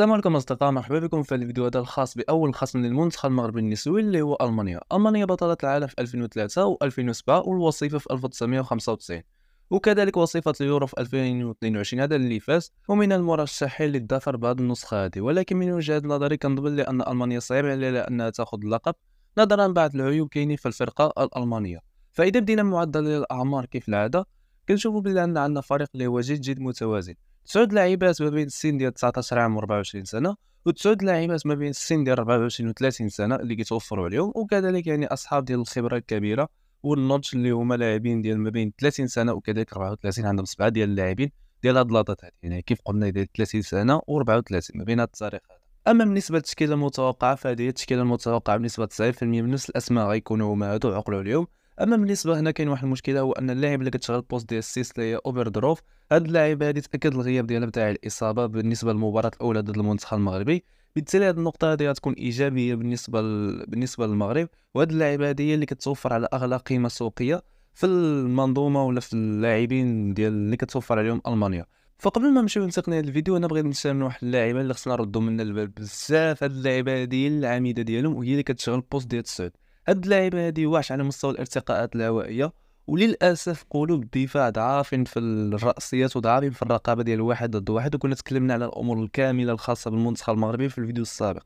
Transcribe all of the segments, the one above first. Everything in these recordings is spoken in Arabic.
السلام عليكم اصدقاء مرحبا بكم في الفيديو هذا الخاص باول خصم للمنتخب المغربي النسوي اللي هو المانيا المانيا بطلة العالم في 2003 و2007 والوصيفة في 1995 وكذلك وصيفة اليورو في 2022 هذا اللي فاز ومن المرشحين للظفر بعد النسخة هذه ولكن من وجهة نظري كنظن لأن ألمانيا صعيب عليها أنها تأخذ اللقب نظرا بعد العيوب كاينين في الفرقة الألمانية فإذا بدينا معدل الأعمار كيف العادة كنشوفوا بلي عندنا فريق اللي هو جد جد متوازن تسعود لعيبات ما بين السن ديال 19 عام و 24 سنه وتسعود لعيبات ما بين السن ديال 24 و 30 سنه اللي كيتوفروا عليهم وكذلك يعني اصحاب ديال الخبره الكبيره والنضج اللي هما لاعبين ديال ما بين 30 سنه وكذلك 34 عندهم سبعه ديال اللاعبين ديال هاد اللاطات هادي يعني كيف قلنا ديال 30 سنه و34 ما بين هاد التاريخ هذا اما بالنسبه للتشكيله المتوقعه فهذه هي التشكيله المتوقعه بنسبه 90% من نفس الاسماء غيكونوا هما هادو عقلوا اليوم اما بالنسبه هنا كاين واحد المشكله هو ان اللاعب اللي كتشغل البوست ديال السيس اللي هي اوبر دروف هاد اللاعب هادي تاكد الغياب ديالها بتاع الاصابه بالنسبه للمباراه الاولى ضد المنتخب المغربي بالتالي هاد النقطه هادي غتكون ايجابيه بالنسبه ل... بالنسبه للمغرب وهاد اللاعبه هادي هي اللي كتوفر على اغلى قيمه سوقيه في المنظومه ولا في اللاعبين ديال اللي كتوفر عليهم المانيا فقبل ما نمشيو لتقنيه الفيديو انا بغيت نسال واحد اللاعبه اللي خصنا نردو منها البال بزاف هاد اللاعبه هادي هي العميده ديالهم وهي اللي كتشغل البوست ديال السعود هاد اللعيبه هادي واش على مستوى الارتقاءات الهوائيه وللاسف قلوب الدفاع ضعافين في الراسيات وضعافين في الرقابه ديال واحد ضد واحد وكنا تكلمنا على الامور الكامله الخاصه بالمنتخب المغربي في الفيديو السابق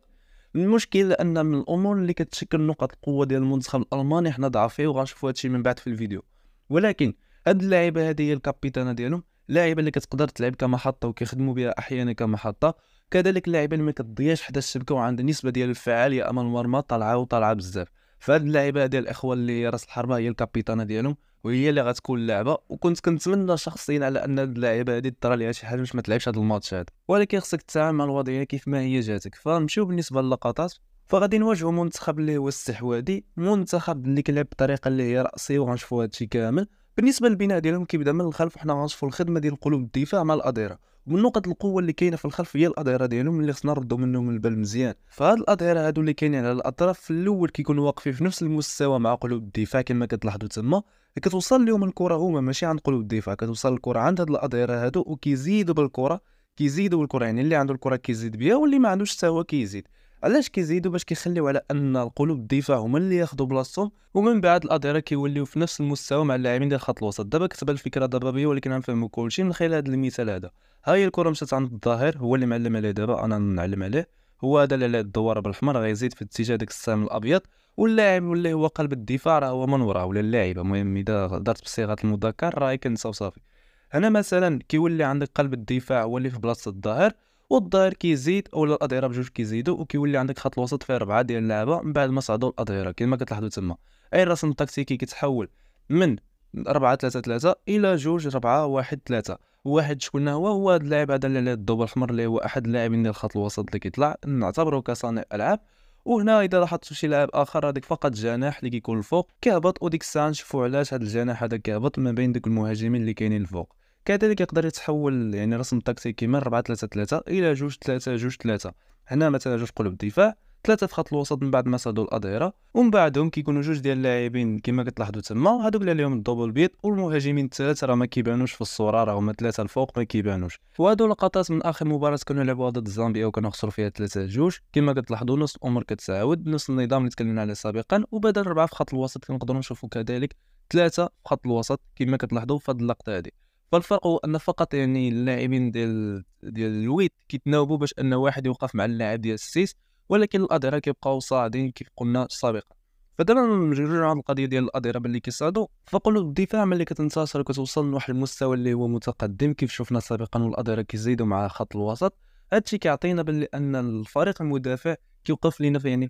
المشكل ان من الامور اللي كتشكل نقط القوه ديال المنتخب الالماني حنا ضعفيه وغنشوفوا هادشي من بعد في الفيديو ولكن هاد اللعيبه هادي هي الكابيتانه ديالهم لاعيبه اللي كتقدر تلعب كمحطه وكيخدموا بها احيانا كمحطه كذلك اللاعبين اللي ما كتضياش حدا الشبكه وعندها نسبه ديال الفعاليه امام المرمى طالعه وطالعه بزاف فهاد اللعيبه هادي الاخوه اللي راس الحربه هي الكابيتانه ديالهم وهي اللي غتكون اللعبه وكنت كنتمنى شخصيا على ان هاد اللعيبه هادي ترى ليها شي حاجه باش ما تلعبش هاد الماتش هذا ولكن خصك تتعامل مع الوضعيه كيف ما هي جاتك فنمشيو بالنسبه للقطات فغادي نواجهو منتخب اللي هو استحواذي منتخب اللي كيلعب بطريقه اللي هي راسي وغنشوفوا هادشي كامل بالنسبه للبناء ديالهم كيبدا من الخلف وحنا غنشوفو الخدمه ديال قلوب الدفاع مع الاديره من نقط القوه اللي كاينه في الخلف هي الاظهره ديالهم اللي خصنا نردو منهم البال مزيان فهاد الاظهره هادو اللي كاينين على الاطراف في الاول كيكونوا واقفين في نفس المستوى مع قلوب الدفاع كما كتلاحظوا تما كتوصل لهم الكره هما ماشي عند قلوب الدفاع كتوصل الكره عند هاد الاظهره هادو وكيزيدوا بالكره كيزيدوا بالكره يعني اللي عنده الكره كيزيد بها واللي ما عندوش حتى هو كيزيد علاش كيزيدوا باش كيخليو على ان القلوب الدفاع هما اللي ياخذوا بلاصتهم ومن بعد الاداره كيوليو في نفس المستوى مع اللاعبين ديال خط الوسط دابا كتب الفكره ضبابيه ولكن غنفهموا كلشي من خلال هذا المثال هذا ها هي الكره مشات عند الظاهر هو اللي معلم عليه دابا انا نعلم عليه هو هذا اللي عليه الدوار بالاحمر غيزيد في اتجاه داك السهم الابيض واللاعب اللي هو قلب الدفاع راه هو من وراه ولا اللاعب المهم اذا درت بصيغه المذكر راه كنساو صافي هنا مثلا كيولي عندك قلب الدفاع هو اللي في بلاصه الظهير والظهير كيزيد اولا الاظهره بجوج كيزيدوا وكيولي عندك خط الوسط فيه اربعه ديال اللعابه من بعد ما صعدوا الاظهره كما كتلاحظوا تما اي الرسم التكتيكي كيتحول من 4 3 3 الى جوج 4 1 3 واحد شكون هو هو هذا اللاعب هذا اللي عليه الضوب الاحمر اللي هو احد اللاعبين ديال الخط الوسط اللي كيطلع نعتبره كصانع العاب وهنا اذا لاحظتوا شي لاعب اخر هذيك فقط جناح اللي كيكون الفوق كيهبط وديك الساعه نشوفوا علاش هذا الجناح هذا كيهبط ما بين ديك المهاجمين اللي كاينين الفوق كذلك يقدر يتحول يعني رسم تكتيكي من 4 3 3 الى 2 3 2 3 هنا مثلا جوج قلوب الدفاع ثلاثه في خط الوسط من بعد ما صادوا الاظهره ومن بعدهم كيكونوا جوج ديال اللاعبين كما كتلاحظوا تما هذوك اللي عليهم الدوبل بيت والمهاجمين الثلاثه راه ما كيبانوش في الصوره راه هما ثلاثه الفوق ما كيبانوش وهذو لقطات من اخر مباراه كنا نلعبوها ضد زامبيا وكنا خسروا فيها ثلاثه جوج كما كتلاحظوا نفس الامور كتعاود نفس النظام اللي تكلمنا عليه سابقا وبدل اربعه في خط الوسط كنقدروا نشوفوا كذلك ثلاثه في خط الوسط كما كتلاحظوا في هذه اللقطه هذه فالفرق هو ان فقط يعني اللاعبين ديال ديال الويت كيتناوبوا باش ان واحد يوقف مع اللاعب ديال السيس ولكن الاظهره كيبقاو صاعدين كيف قلنا سابقا فدابا نرجعوا على القضيه ديال الاظهره ملي كيصعدوا فقلوب الدفاع ملي كتنتصر كتوصل لواحد المستوى اللي هو متقدم كيف شفنا سابقا والاظهره كيزيدوا مع خط الوسط هادشي كيعطينا باللي ان الفريق المدافع كيوقف لينا في يعني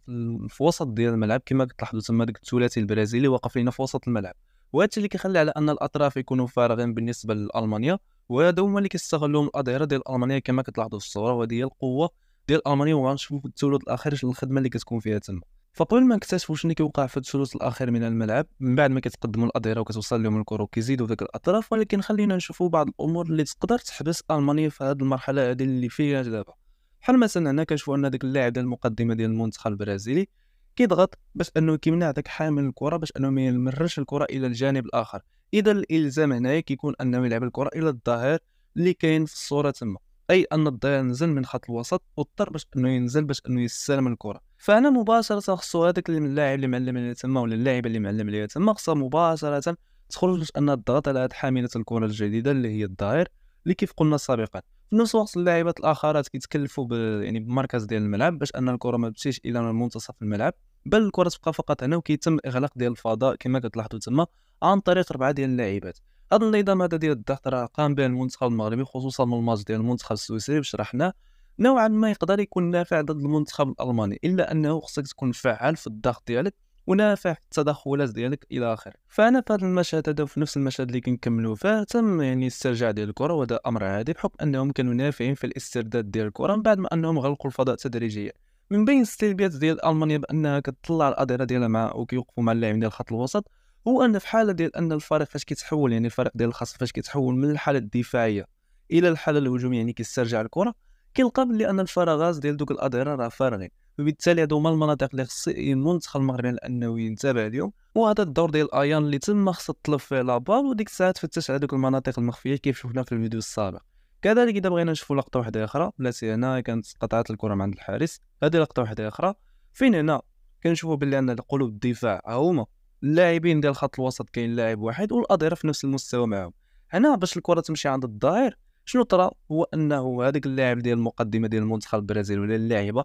في وسط ديال الملعب كما كتلاحظوا تما داك الثلاثي البرازيلي واقف لينا في وسط الملعب وهذا اللي كيخلي على ان الاطراف يكونوا فارغين بالنسبه لالمانيا وهذا هما اللي كيستغلوهم الاظهره ديال المانيا كما كتلاحظوا في الصوره وهذه هي القوه ديال المانيا وغنشوفوا في الثلث الاخير شنو الخدمه اللي كتكون فيها تما فقبل ما نكتشفوا شنو كيوقع في الثلث الاخير من الملعب من بعد ما كتقدموا الاظهره وكتوصل لهم الكره وكيزيدوا ذاك الاطراف ولكن خلينا نشوفوا بعض الامور اللي تقدر تحبس المانيا في هذه المرحله هذه اللي فيها دابا بحال مثلا هنا كنشوفوا ان داك اللاعب ديال المقدمه ديال المنتخب البرازيلي كيضغط باش انه كيمنع داك حامل الكره باش انه ما يمرش الكره الى الجانب الاخر اذا الالزام هنايا كيكون انه يلعب الكره الى الظهير اللي كاين في الصوره تما اي ان الظهير نزل من خط الوسط واضطر باش انه ينزل باش انه يستلم الكره فهنا مباشره خصو هذاك اللاعب اللي معلم عليه تما ولا اللاعب اللي معلم عليه تما خصها مباشره تخرج باش انه تضغط على هذه حامله الكره الجديده اللي هي الظهير اللي كيف قلنا سابقا في نفس الوقت اللاعبات الاخرات كيتكلفوا يعني بمركز ديال الملعب باش ان الكره ما تمشيش الى منتصف الملعب بل الكره تبقى فقط هنا وكيتم اغلاق ديال الفضاء كما كتلاحظوا تما عن طريق اربعه ديال اللاعبات هذا النظام هذا ديال الضغط راه قام به المنتخب المغربي خصوصا من الماتش ديال المنتخب السويسري شرحناه نوعا ما يقدر يكون نافع ضد المنتخب الالماني الا انه خصك تكون فعال في الضغط ديالك ونافع التدخلات ديالك الى اخره فانا في هذا المشهد هذا وفي نفس المشهد اللي كنكملوا فيه تم يعني استرجاع ديال الكره وهذا امر عادي بحكم انهم كانوا نافعين في الاسترداد ديال الكره من بعد ما انهم غلقوا الفضاء تدريجيا من بين السلبيات ديال المانيا بانها كتطلع الاضرار ديالها مع وكيوقفوا مع اللاعبين ديال الخط الوسط هو ان في حاله ديال ان الفريق فاش كيتحول يعني الفريق ديال الخصم فاش كيتحول من الحاله الدفاعيه الى الحاله الهجوميه يعني كيسترجع الكره كيلقى بلي ان الفراغات ديال دوك الاضرار راه فارغين وبالتالي هادو هما المناطق اللي خص المنتخب المغربي انه ينتبه اليوم وهذا الدور ديال ايان اللي تما خص تطلب فيه لابال وديك الساعه تفتش على دوك المناطق المخفيه كيف شفنا في الفيديو السابق كذلك اذا بغينا نشوفوا لقطه واحده اخرى بلاتي هنا كانت قطعت الكره من عند الحارس هذه لقطه واحده اخرى فين هنا كنشوفوا باللي ان قلوب الدفاع هما اللاعبين ديال خط الوسط كاين لاعب واحد والاظهره في نفس المستوى معهم هنا باش الكره تمشي عند الظهير شنو طرا هو انه هذاك اللاعب ديال المقدمه ديال المنتخب البرازيلي ولا اللاعبه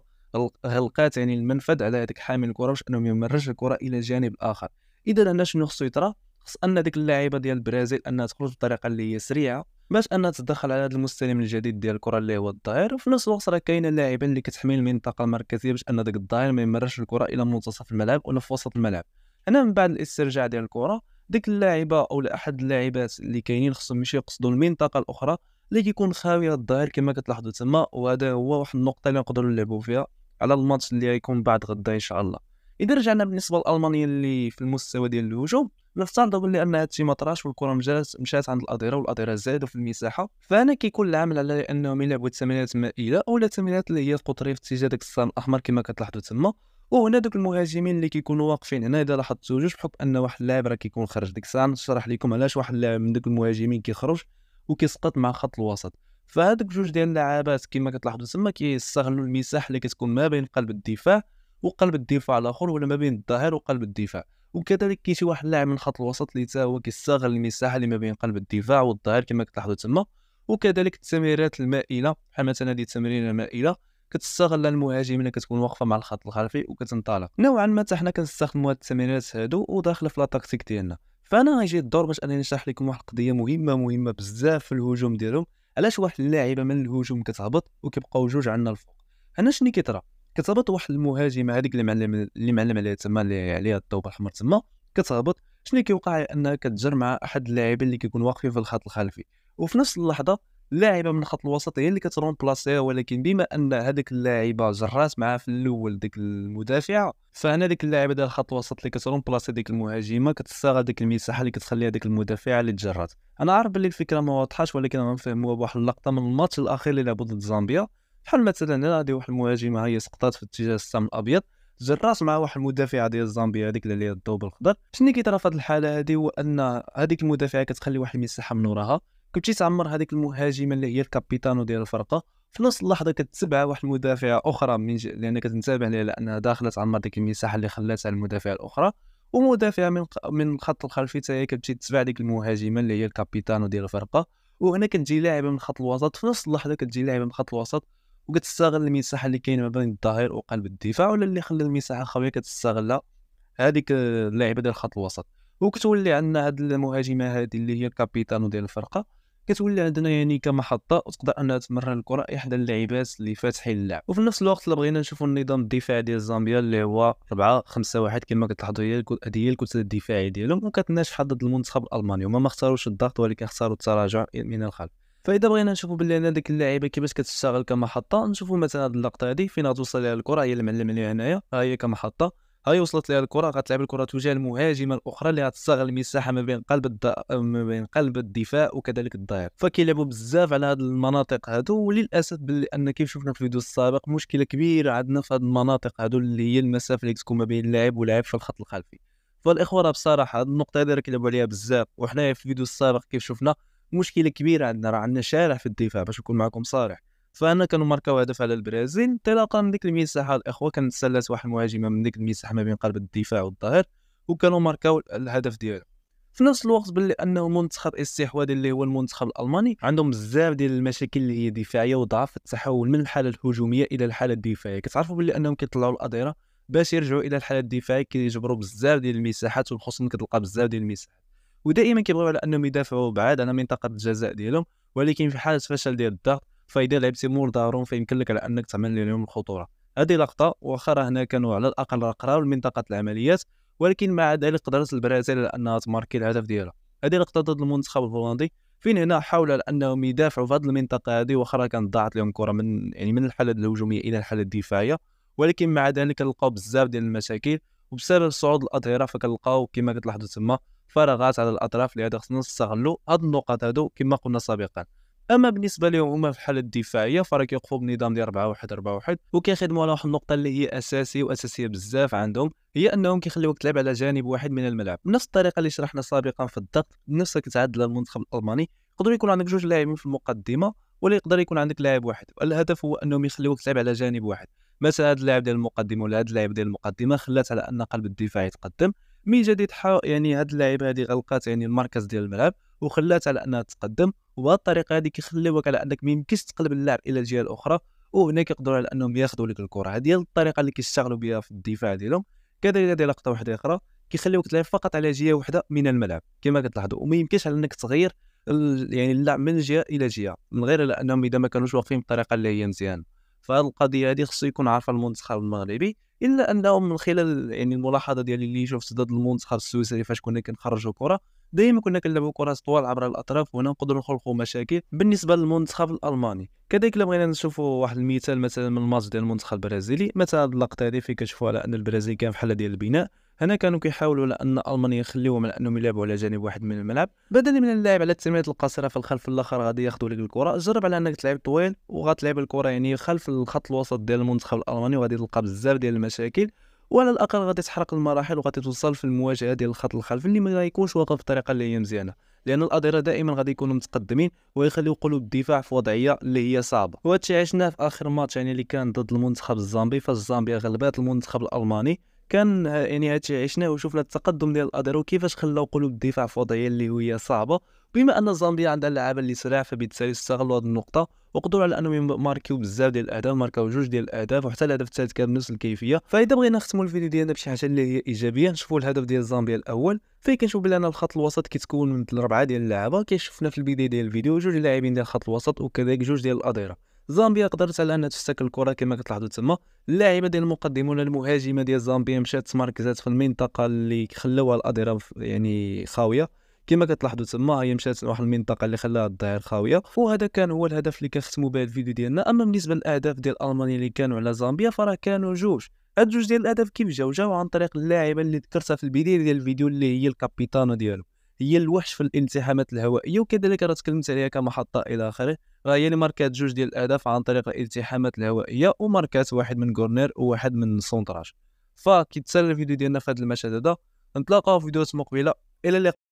غلقات يعني المنفذ على هذاك حامل الكره باش انه ما يمرش الكره الى الجانب الاخر اذا انا شنو خصو يطرا خص ان ديك اللاعيبه ديال البرازيل انها تخرج بطريقه اللي هي سريعه باش انها تدخل على هذا المستلم الجديد ديال الكره اللي هو الظهير وفي نفس الوقت راه كاينه اللاعبين اللي كتحمي المنطقه المركزيه باش ان داك الظهير ما يمرش الكره الى منتصف الملعب ولا في وسط الملعب هنا من بعد الاسترجاع ديال الكره ديك اللاعبه او احد اللاعبات اللي كاينين خصهم ماشي يقصدوا المنطقه الاخرى اللي كيكون خاويه الظهير كما كتلاحظوا تما وهذا هو واحد النقطه اللي نقدروا نلعبوا فيها على الماتش اللي غيكون بعد غدا ان شاء الله اذا رجعنا بالنسبه لالمانيا اللي في المستوى ديال الهجوم نفترض بلي ان هادشي ما طراش والكره مشات مشات عند الاضرار والاضرار زادوا في المساحه فانا كيكون العامل على انهم يلعبوا الثمانيات مائله او الثمانيات اللي هي القطريه في اتجاه داك السهم الاحمر كما كتلاحظوا تما وهنا دوك المهاجمين اللي كيكونوا واقفين هنا اذا لاحظتوا جوج بحكم ان واحد اللاعب راه كيكون خرج ديك الساعه نشرح لكم علاش واحد اللاعب من دوك المهاجمين كيخرج وكيسقط مع خط الوسط فهذوك جوج ديال اللاعبات كما كتلاحظوا تما كيستغلوا المساحه اللي كتكون ما بين قلب الدفاع وقلب الدفاع الاخر ولا ما بين الظهير وقلب الدفاع وكذلك كاين شي واحد اللاعب من خط الوسط اللي تا هو كيستغل المساحه اللي ما بين قلب الدفاع والظهير كما كتلاحظوا تما وكذلك التمريرات المائله بحال مثلا هذه التمريره المائله كتستغل المهاجم اللي كتكون واقفه مع الخط الخلفي وكتنطلق نوعا ما حتى حنا كنستخدموا هاد التمريرات هادو وداخله في لاطاكتيك ديالنا فانا غيجي الدور باش انني نشرح لكم واحد القضيه مهمه مهمه بزاف في الهجوم ديالهم علاش واحد اللاعبه من الهجوم كتهبط وكيبقاو جوج عندنا الفوق هنا شنو كيطرا كتهبط واحد المهاجمه هذيك اللي معلم اللي معلم عليها تما اللي عليها الضوء الاحمر تما كتهبط شنو كيوقع انها كتجر مع احد اللاعبين اللي كيكون واقفين في الخط الخلفي وفي نفس اللحظه لاعبه من خط الوسط هي اللي كترون بلاسي ولكن بما ان هذيك اللاعبه جرات معاه في الاول ديك المدافعه فهنا ديك اللاعبه ديال الخط الوسط اللي كترون بلاصي ديك المهاجمه كتستغل ديك المساحه اللي كتخليها ديك المدافعه اللي تجرات انا عارف باللي الفكره ما واضحاش ولكن غنفهموها بواحد اللقطه من الماتش الاخير اللي لعبوا ضد زامبيا بحال مثلا هنا هذه واحد المهاجمه هي سقطات في اتجاه السم الابيض جراس مع واحد المدافع ديال زامبيا هذيك اللي هي الضوء بالخضر شنو كيطرا في هذه الحاله هذه هو ان هذيك المدافعه كتخلي واحد المساحه من وراها كتمشي تعمر هذيك المهاجمه اللي هي الكابيتانو ديال الفرقه في نفس اللحظه كتتبع واحد المدافعه اخرى من ج... لان كتنتبه لها لانها داخله تعمر ديك المساحه اللي خلاتها المدافعه الاخرى ومدافعه من من الخط الخلفي حتى هي كتمشي تتبع ديك المهاجمه اللي هي الكابيتانو ديال الفرقه وهنا كتجي لاعبه من خط الوسط في نفس اللحظه كتجي لاعبه من خط الوسط وكتستغل المساحه اللي كاينه ما بين الظهير وقلب الدفاع ولا اللي خلى المساحه خاويه كتستغلها هذيك اللاعبه ديال خط الوسط وكتولي عندنا هاد المهاجمه هذه اللي هي الكابيتانو ديال الفرقه كتولي عندنا يعني كمحطه وتقدر انها تمرن الكره احدى اللاعبات اللي فاتحين اللعب وفي نفس الوقت الا بغينا نشوفوا النظام الدفاعي ديال زامبيا اللي هو 4 5 1 كما كتلاحظوا هي هي الكتله الدفاعيه ديالهم حد ضد المنتخب الالماني هما ما اختاروش الضغط ولكن اختاروا التراجع من الخلف فاذا بغينا نشوفوا بلي انا ديك اللعيبه كيفاش كتشتغل كمحطه نشوفوا مثلا هذه اللقطه هذه فين غتوصل لها الكره هي المعلم عليها هنايا ها هي كمحطه هاي وصلت لها الكره غتلعب الكره تجاه المهاجمه الاخرى اللي غتستغل المساحه ما بين قلب الد... ما بين قلب الدفاع وكذلك الظهير فكيلعبوا بزاف على هذه المناطق هادو وللاسف لان كيف شفنا في الفيديو السابق مشكله كبيره عندنا في هذه المناطق هادو اللي هي المسافه اللي تكون ما بين اللاعب واللاعب في الخط الخلفي فالاخوه راه بصراحه هذه النقطه هذه راه كيلعبوا عليها بزاف وحنايا في الفيديو السابق كيف شفنا مشكله كبيره عندنا راه عندنا شارع في الدفاع باش نكون معكم صريح فانا ماركاو هدف على البرازيل انطلاقا من ديك المساحه الاخوه كنتسلت واحد المهاجمه من ديك المساحه ما بين قلب الدفاع والظهير وكانوا ماركاو الهدف ديالهم في نفس الوقت باللي انه المنتخب الاستحواذي اللي هو المنتخب الالماني عندهم بزاف ديال المشاكل اللي هي دفاعيه وضعف التحول من الحاله الهجوميه الى الحاله الدفاعيه كتعرفوا باللي انهم كيطلعوا الاضيره باش يرجعوا الى الحاله الدفاعيه كيجبروا بزاف ديال المساحات والخصم كتلقى بزاف ديال المساحات ودائما كيبغيو على انهم يدافعوا بعاد على منطقه الجزاء ديالهم ولكن في حاله فشل ديال الضغط فاذا لعبتي مور دارون فيمكن لك على انك تعمل لهم الخطوره هذه لقطه واخا هنا كانوا على الاقل راه منطقه العمليات ولكن مع ذلك قدرت البرازيل على انها تماركي الهدف ديالها هذه لقطه ضد المنتخب الهولندي فين هنا حاولوا على انهم يدافعوا في هذه المنطقه هذه واخا كانت ضاعت لهم كره من يعني من الحاله الهجوميه الى الحاله الدفاعيه ولكن مع ذلك لقاو بزاف ديال المشاكل وبسبب صعود الاظهره فكنلقاو كما كتلاحظوا تما فراغات على الاطراف لهذا خصنا نستغلوا هاد النقط هادو كما قلنا سابقا اما بالنسبه لهم هما في الحاله الدفاعيه فراه كيوقفوا بنظام ديال 4 1 4 1 وكيخدموا على واحد النقطه اللي هي اساسيه واساسيه بزاف عندهم هي انهم كيخليوك تلعب على جانب واحد من الملعب بنفس الطريقه اللي شرحنا سابقا في الضغط نفس كتعدل المنتخب الالماني يقدروا يكون عندك جوج لاعبين في المقدمه ولا يقدر يكون عندك لاعب واحد الهدف هو انهم يخليوك تلعب على جانب واحد مثلا هذا اللاعب ديال المقدمه ولا هذا اللاعب ديال المقدمه خلات على ان قلب الدفاع يتقدم من جديد يعني هذا اللاعب هذه غلقات يعني المركز ديال الملعب وخلات على انها تقدم الطريقه هذه كيخليوك على انك ميمكنش تقلب اللعب الى الجهه الاخرى وهنا كيقدروا على انهم ياخذوا لك الكره هذه هي الطريقه اللي كيستغلوا بها في الدفاع ديالهم كذلك هذه لقطه واحده اخرى كيخليوك تلعب فقط على جهه واحده من الملعب كما كتلاحظوا وما يمكنش على انك تغير يعني اللعب من جهه الى جهه من غير لانهم اذا ما كانوش واقفين بطريقه اللي هي مزيانه فهاد القضيه هذه خصو يكون عارفها المنتخب المغربي الا انهم من خلال يعني الملاحظه ديالي اللي شفت ضد المنتخب السويسري فاش كنا كنخرجوا كره دائما كنا كنلعبوا كره طوال عبر الاطراف وهنا نقدروا نخلقوا مشاكل بالنسبه للمنتخب الالماني كذلك لما بغينا نشوفوا واحد المثال مثلا من الماتش ديال المنتخب البرازيلي مثلا هذه اللقطه هذه فين كتشوفوا على ان البرازيل كان في حاله ديال البناء هنا كانوا كيحاولوا لان المانيا يخليوهم على انهم يلعبوا على جانب واحد من الملعب بدلا من اللاعب على التمريرات القصيره في الخلف الاخر غادي ياخذوا لك الكره جرب على انك تلعب طويل وغتلعب الكره يعني خلف الخط الوسط ديال المنتخب الالماني وغادي تلقى بزاف ديال المشاكل وعلى الاقل غادي تحرق المراحل وغادي توصل في المواجهه ديال الخط الخلفي اللي ما يكونش واقف بطريقه اللي هي مزيانه لان الاداره دائما غادي يكونوا متقدمين ويخليو قلوب الدفاع في وضعيه اللي هي صعبه وهادشي عشناه في اخر ماتش يعني اللي كان ضد المنتخب الزامبي فالزامبيا غلبات المنتخب الالماني كان يعني هادشي عشناه وشفنا التقدم ديال الادير وكيفاش خلاو قلوب الدفاع في وضعيه اللي هي صعبه بما ان زامبيا عندها اللعابه اللي سريعه فبالتالي استغلوا هذه النقطه وقدروا على انهم ماركيو بزاف ديال الاهداف ماركاو جوج ديال الاهداف وحتى الهدف الثالث كان بنفس الكيفيه فاذا بغينا نختموا الفيديو ديالنا بشي حاجه اللي هي ايجابيه نشوفوا الهدف ديال زامبيا الاول فين كنشوف بان الخط الوسط كيتكون من اربعه ديال اللعابه كيشوفنا في البدايه ديال الفيديو جوج لاعبين ديال الخط الوسط وكذلك جوج ديال الاديره زامبيا قدرت على انها تفتك الكره كما كتلاحظوا تما اللاعبه ديال المقدمون المهاجمه ديال زامبيا مشات تمركزات في المنطقه اللي خلوها الاضراب يعني خاويه كما كتلاحظوا تما هي مشات لواحد المنطقه اللي خلاها الظهير خاويه وهذا كان هو الهدف اللي كنختموا به الفيديو ديالنا اما بالنسبه للاهداف ديال المانيا اللي كانوا على زامبيا فراه كانوا جوج هاد جوج ديال الاهداف كيف جاو جاو عن طريق اللاعبه اللي ذكرتها في البدايه ديال الفيديو اللي هي الكابيتانو ديالو هي الوحش في الالتحامات الهوائيه وكذلك راه تكلمت عليها كمحطه الى اخره راه هي يعني اللي ماركات جوج ديال الاهداف عن طريق الالتحامات الهوائيه وماركات واحد من كورنير وواحد من سونتراج فكيتسال الفيديو ديالنا في هذا المشهد هذا نتلاقاو في فيديوهات مقبله الى اللقاء